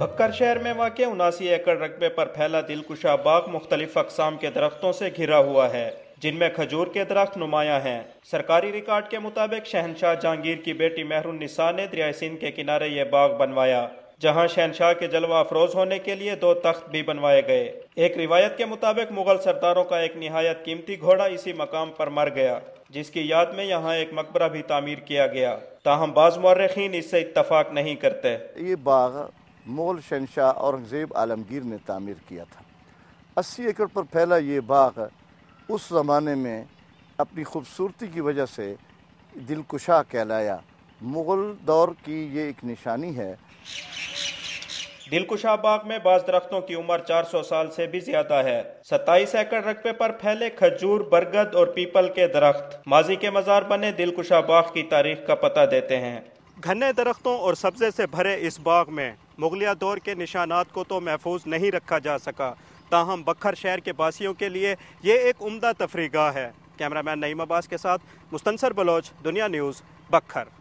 बक्कर शहर में वाक़ उनासी एकड़ रकबे पर फैला दिलकुशा बाग मुख्तलिफ अकसाम के दरख्तों से घिरा हुआ है जिनमें खजूर के दरख्त नुमाया हैं सरकारी रिकॉर्ड के मुताबिक शहनशाह जहांगीर की बेटी महरून निसा ने दरिया सिंध के किनारे ये बाग बनवाया जहां शहनशाह के जलवा अफरोज होने के लिए दो तख्त भी बनवाए गए एक रिवायत के मुताबिक मुगल सरदारों का एक नहायत कीमती घोड़ा इसी मकाम पर मर गया जिसकी याद में यहाँ एक मकबरा भी तामीर किया गया ताहम बाज मखीन इससे इतफाक नहीं करते ये बाग मोल शनशाह औरंगज़ेब आलमगीर ने तामीर किया था अस्सी एकड़ पर फैला ये बाग उस ज़माने में अपनी खूबसूरती की वजह से दिलकुशा कहलाया मुग़ल दौर की ये एक निशानी है दिलकुशा बाग में बाज दरख्तों की उम्र 400 साल से भी ज्यादा है 27 एकड़ रकबे पर फैले खजूर बरगद और पीपल के दरख्त माजी के मजार बने दिलकुशा बाग की तारीख का पता देते हैं घने दरख्तों और सब्जे से भरे इस बाग में मुगलिया दौर के निशानात को तो महफूज नहीं रखा जा सका ताहम बखर शहर के बासियों के लिए ये एक तफरी गाह है कैमरामैन नईम अब्बास के साथ मुस्तसर बलोच दुनिया न्यूज़ बखर